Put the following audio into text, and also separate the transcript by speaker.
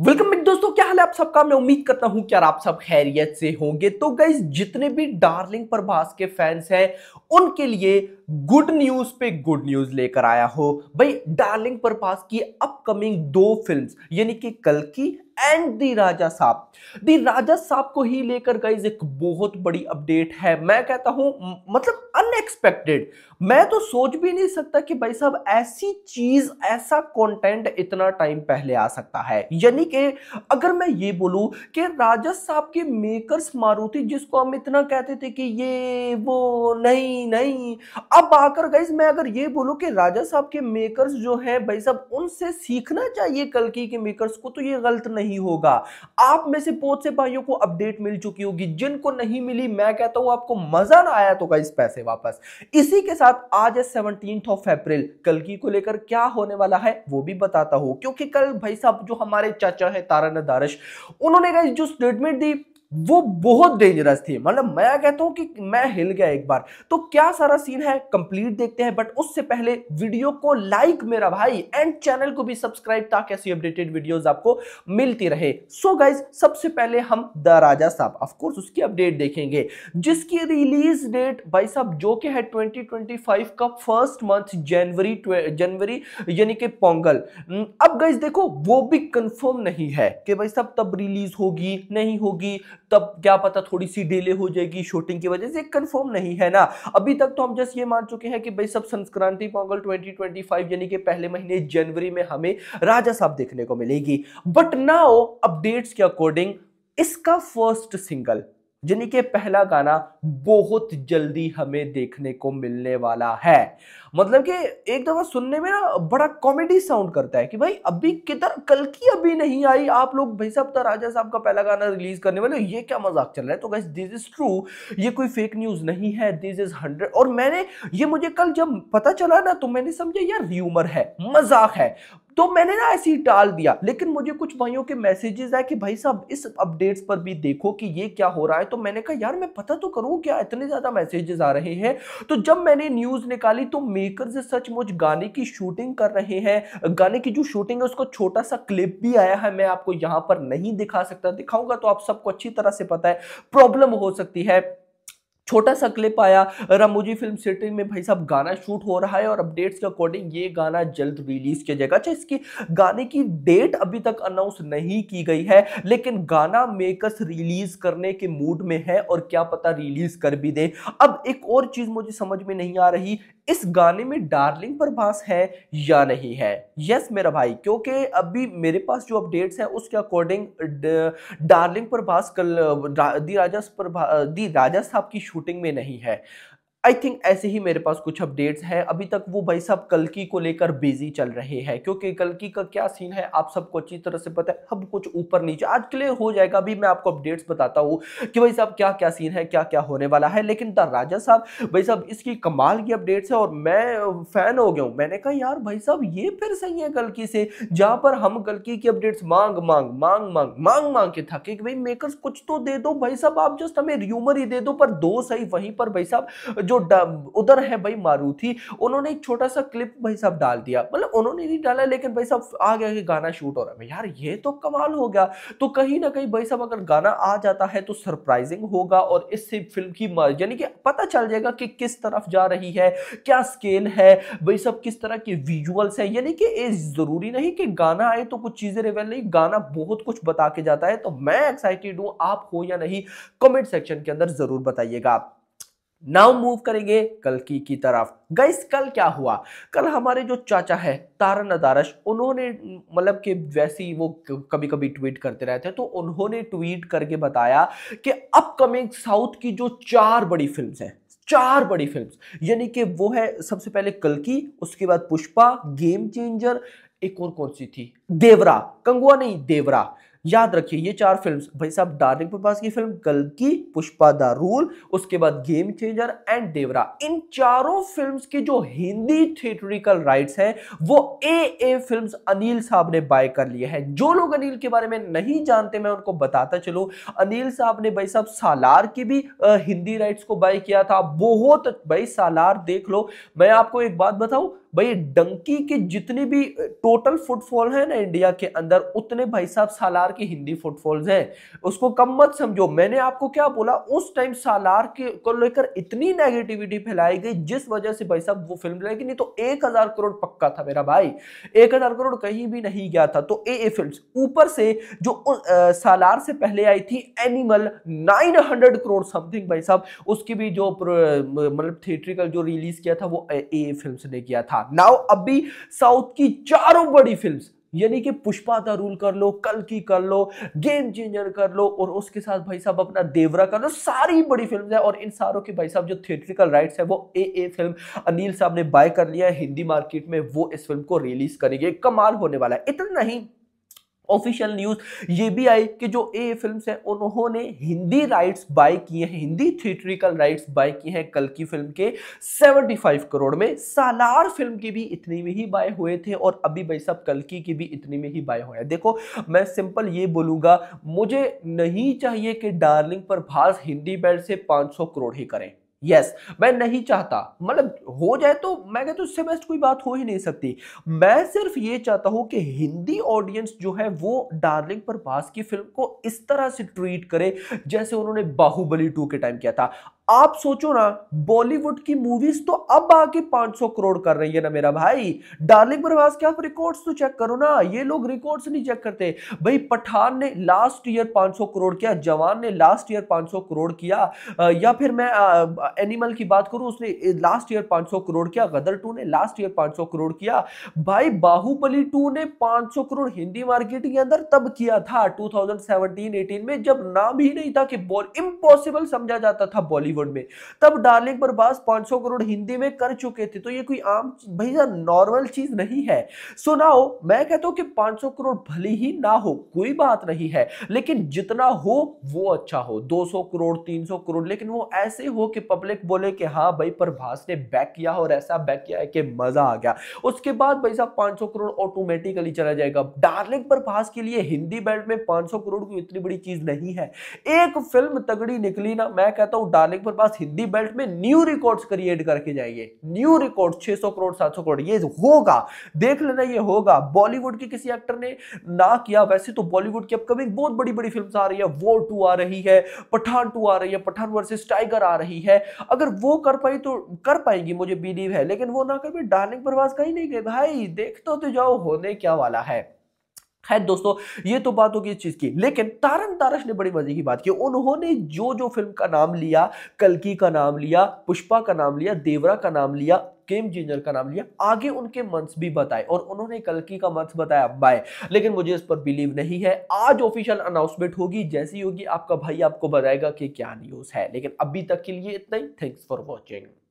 Speaker 1: welcome back दोस्तों क्या हाल है आप सबका मैं उम्मीद करता हूं कि यार आप सब खैरियत से होंगे तो गई जितने भी डार्लिंग प्रभास के फैंस हैं उनके लिए गुड न्यूज पे गुड न्यूज लेकर आया हो भाई डार्लिंग प्रभास की अपकमिंग दो फिल्म्स यानी कि कल की एंड दी राजा साहब दी राजा साहब को ही लेकर गाइज एक बहुत बड़ी अपडेट है मैं कहता हूं मतलब अनएक्सपेक्टेड मैं तो सोच भी नहीं सकता कि भाई साहब ऐसी चीज ऐसा कंटेंट इतना टाइम पहले आ सकता है यानी कि अगर मैं ये बोलूं कि राजा साहब के मेकर्स मारुति जिसको हम इतना कहते थे कि ये वो नहीं नहीं अब आकर गाइज मैं अगर ये बोलूं कि राजा साहब के मेकर्स जो है भाई साहब उनसे सीखना चाहिए कल की मेकर्स को तो ये गलत नहीं नहीं होगा आप में से बहुत से भाइयों को अपडेट मिल चुकी होगी जिनको नहीं मिली मैं कहता हूं आपको मजा ना आया तो इस पैसे वापस इसी के साथ आज है सेवनटीन ऑफ अप्रैल कल की को लेकर क्या होने वाला है वो भी बताता हूं क्योंकि कल भाई साहब जो हमारे चाचा है तारा नदारश उन्होंने जो स्टेटमेंट दी वो बहुत डेंजरस थी मतलब मैं कहता हूं कि मैं हिल गया एक बार तो क्या सारा सीन है कंप्लीट देखते हैं बट उससे पहले वीडियो को लाइक मेरा भाई एंड चैनल को भी सब्सक्राइब ताकि ऐसी अपडेटेड वीडियोस आपको मिलती रहे सो so गाइज सबसे पहले हम द राजा साहब ऑफकोर्स उसकी अपडेट देखेंगे जिसकी रिलीज डेट भाई साहब जो कि है ट्वेंटी का फर्स्ट मंथ जनवरी जनवरी यानी कि पोंगल हम्म, अब गाइज देखो वो भी कंफर्म नहीं है कि भाई साहब तब रिलीज होगी नहीं होगी तब क्या पता थोड़ी सी डिले हो जाएगी शूटिंग की वजह से कंफर्म नहीं है ना अभी तक तो हम जस्ट ये मान चुके हैं कि भाई सब संस्क्रांति पोंगल 2025 यानी कि पहले महीने जनवरी में हमें राजा साहब देखने को मिलेगी बट नाउ अपडेट्स के अकॉर्डिंग इसका फर्स्ट सिंगल यानी कि पहला गाना बहुत जल्दी हमें देखने को मिलने वाला है मतलब कि एक दफा सुनने में ना बड़ा कॉमेडी साउंड करता है कि भाई अभी किधर कल की अभी नहीं आई आप लोग भाई साहब तो राजा साहब का पहला गाना रिलीज करने वाले ये क्या मजाक चल रहा है तो गाइस दिस इज ट्रू ये कोई फेक न्यूज नहीं है दिस इज हंड्रेड और मैंने ये मुझे कल जब पता चला ना तो मैंने समझा यार र्यूमर है मजाक है तो मैंने ना ऐसे ही टाल दिया लेकिन मुझे कुछ भाइयों के मैसेजेस आए कि भाई साहब इस अपडेट्स पर भी देखो कि ये क्या हो रहा है तो मैंने कहा यार मैं पता तो करूँ क्या इतने ज़्यादा मैसेजेस आ रहे हैं तो जब मैंने न्यूज़ निकाली तो मेकर्स सचमुच गाने की शूटिंग कर रहे हैं गाने की जो शूटिंग है उसको छोटा सा क्लिप भी आया है मैं आपको यहाँ पर नहीं दिखा सकता दिखाऊंगा तो आप सबको अच्छी तरह से पता है प्रॉब्लम हो सकती है छोटा सा क्लिप आया रामोजी फिल्म सिटी में भाई साहब गाना शूट हो रहा है और अपडेट्स के अकॉर्डिंग ये गाना जल्द रिलीज किया जाएगा अच्छा इसकी गाने की डेट अभी तक अनाउंस नहीं की गई है लेकिन गाना मेकर्स रिलीज करने के मूड में है और क्या पता रिलीज कर भी दे अब एक और चीज मुझे समझ में नहीं आ रही इस गाने में डार्लिंग पर प्रभास है या नहीं है यस मेरा भाई क्योंकि अभी मेरे पास जो अपडेट्स हैं उसके अकॉर्डिंग डार्लिंग प्रभास कल दी राजा दी राजा साहब की शूट शूटिंग में नहीं है आई थिंक ऐसे ही मेरे पास कुछ अपडेट्स हैं अभी तक वो भाई साहब कलकी को लेकर बिजी चल रहे हैं क्योंकि कलकी का क्या सीन है आप सबको अच्छी तरह से पता है अब कुछ ऊपर नीचे आज क्लियर हो जाएगा अभी मैं आपको अपडेट्स बताता हूँ कि भाई साहब क्या क्या सीन है क्या क्या होने वाला है लेकिन द राजा साहब भाई साहब इसकी कमाल की अपडेट्स है और मैं फैन हो गया हूँ मैंने कहा यार भाई साहब ये फिर सही है कलकी से जहाँ पर हम कलकी की अपडेट्स मांग मांग मांग मांग मांग मांग के थके भाई मेकर कुछ तो दे दो भाई साहब आप जस्ट हमें र्यूमर ही दे दो पर दो सही वहीं पर भाई साहब जो उधर है भाई मारूथी उन्होंने एक छोटा सा क्लिप भाई साहब डाल दिया मतलब उन्होंने नहीं डाला लेकिन भाई साहब आ गया कि गाना शूट हो रहा है यार ये तो कमाल हो गया तो कहीं ना कहीं भाई साहब अगर गाना आ जाता है तो सरप्राइजिंग होगा और इससे फिल्म की यानी कि पता चल जाएगा कि किस तरफ जा रही है क्या स्केल है भाई साहब किस तरह के विजुअल्स हैं यानी कि ये जरूरी नहीं कि गाना आए तो कुछ चीजें रिवेल नहीं गाना बहुत कुछ बता के जाता है तो मैं एक्साइटेड हूं आप हो या नहीं कमेंट सेक्शन के अंदर जरूर बताइएगा नाउ मूव करेंगे कल की की तरफ गाइस कल क्या हुआ कल हमारे जो चाचा है तारन अदारश उन्होंने मतलब कि वैसे ही वो कभी कभी ट्वीट करते रहते हैं तो उन्होंने ट्वीट करके बताया कि अपकमिंग साउथ की जो चार बड़ी फिल्म्स हैं चार बड़ी फिल्म्स यानी कि वो है सबसे पहले कलकी उसके बाद पुष्पा गेम चेंजर एक और कौन सी थी देवरा कंगुआ नहीं देवरा याद रखिए ये चार फिल्म्स भाई साहब डार्लिंग प्रभास की फिल्म कल्कि पुष्पा द रूल उसके बाद गेम चेंजर एंड देवरा इन चारों फिल्म्स की जो हिंदी थिएटरिकल राइट्स हैं वो ए ए फिल्म्स अनिल साहब ने बाय कर लिए हैं जो लोग अनिल के बारे में नहीं जानते मैं उनको बताता चलूँ अनिल साहब ने भाई साहब सालार की भी हिंदी राइट्स को बाय किया था बहुत भाई सालार देख लो मैं आपको एक बात बताऊं भाई डंकी के जितने भी टोटल फुटफॉल है ना इंडिया के अंदर उतने भाई साहब सालार की हिंदी फुटफॉल्स हैं उसको कम मत समझो मैंने आपको क्या बोला उस टाइम सालार के को लेकर इतनी नेगेटिविटी फैलाई गई जिस वजह से भाई साहब वो फिल्म लगेगी नहीं तो एक हजार करोड़ पक्का था मेरा भाई एक हजार करोड़ कहीं भी नहीं गया था तो ए ए फिल्म ऊपर से जो आ, सालार से पहले आई थी animal nine hundred crore something भाई साहब उसकी भी जो मतलब थिएट्रिकल जो रिलीज किया था वो ए ए फिल्म ने किया था था नाउ अभी साउथ की चारों बड़ी फिल्म्स यानी कि पुष्पा का रूल कर लो कल की कर लो गेम चेंजर कर लो और उसके साथ भाई साहब अपना देवरा कर लो सारी बड़ी फिल्म है और इन सारों के भाई साहब जो थिएट्रिकल राइट्स है वो ए ए फिल्म अनिल साहब ने बाय कर लिया है हिंदी मार्केट में वो इस फिल्म को रिलीज करेंगे कमाल होने वाला है इतना नहीं ऑफिशियल न्यूज़ ये भी आई कि जो ए फिल्म है उन्होंने हिंदी राइट्स बाय किए हैं हिंदी थिएट्रिकल राइट्स बाय किए हैं कल की फिल्म के 75 करोड़ में सालार फिल्म की भी इतनी में ही बाय हुए थे और अभी भाई साहब कलकी की भी इतनी में ही बाय हुए हैं देखो मैं सिंपल ये बोलूँगा मुझे नहीं चाहिए कि डार्लिंग पर भास हिंदी बेल्ट से पांच करोड़ ही करें यस मैं नहीं चाहता मतलब हो जाए तो मैं कहता तो उससे बेस्ट कोई बात हो ही नहीं सकती मैं सिर्फ ये चाहता हूँ कि हिंदी ऑडियंस जो है वो डार्लिंग पर बास की फिल्म को इस तरह से ट्रीट करे जैसे उन्होंने बाहुबली टू के टाइम किया था आप सोचो ना बॉलीवुड की मूवीज तो अब आके 500 करोड़ कर रही है ना मेरा भाई डार्लिंग प्रभास के आप रिकॉर्ड्स तो चेक करो ना ये लोग रिकॉर्ड्स नहीं चेक करते भाई पठान ने लास्ट ईयर 500 करोड़ किया जवान ने लास्ट ईयर 500 करोड़ किया या फिर मैं आ, एनिमल की बात करूं उसने लास्ट ईयर 500 करोड़ किया गदर टू ने लास्ट ईयर पांच करोड़ किया भाई बाहुबली टू ने पांच करोड़ हिंदी मार्केट के अंदर तब किया था टू थाउजेंड में जब नाम ही नहीं था कि इम्पॉसिबल समझा जाता था बॉलीवुड बॉलीवुड में तब डार्लिंग प्रभास 500 करोड़ हिंदी में कर चुके थे तो ये कोई आम भैया नॉर्मल चीज नहीं है सो नाउ मैं कहता हूं कि 500 करोड़ भले ही ना हो कोई बात नहीं है लेकिन जितना हो वो अच्छा हो 200 करोड़ 300 करोड़ लेकिन वो ऐसे हो कि पब्लिक बोले कि हाँ भाई प्रभास ने बैक किया और ऐसा बैक किया है कि मजा आ गया उसके बाद भाई साहब 500 करोड़ ऑटोमेटिकली चला जाएगा डार्लिंग प्रभास के लिए हिंदी बेल्ट में 500 करोड़ की इतनी बड़ी चीज नहीं है एक फिल्म तगड़ी निकली ना मैं कहता हूं डार्लिंग पर पास हिंदी बेल्ट में न्यू रिकॉर्ड्स क्रिएट करके जाइए न्यू रिकॉर्ड 600 करोड़ 700 करोड़ ये होगा देख लेना ये होगा बॉलीवुड के किसी एक्टर ने ना किया वैसे तो बॉलीवुड की अपकमिंग बहुत बड़ी बड़ी फिल्म आ रही है वो टू आ रही है पठान टू आ रही है पठान वर्सेज टाइगर आ रही है अगर वो कर पाई तो कर पाएगी मुझे बिलीव है लेकिन वो ना कर पाई डार्लिंग प्रवास कहीं नहीं गए भाई देख तो, तो जाओ होने क्या वाला है खैर दोस्तों ये तो बात होगी इस चीज़ की लेकिन तारन तारस ने बड़ी मजे की बात की उन्होंने जो जो फिल्म का नाम लिया कलकी का नाम लिया पुष्पा का नाम लिया देवरा का नाम लिया केम जिंजर का नाम लिया आगे उनके मंथ्स भी बताए और उन्होंने कलकी का मंथ बताया बाय लेकिन मुझे इस पर बिलीव नहीं है आज ऑफिशियल अनाउंसमेंट होगी जैसी होगी आपका भाई आपको बताएगा कि क्या न्यूज़ है लेकिन अभी तक के लिए इतना ही थैंक्स फॉर वॉचिंग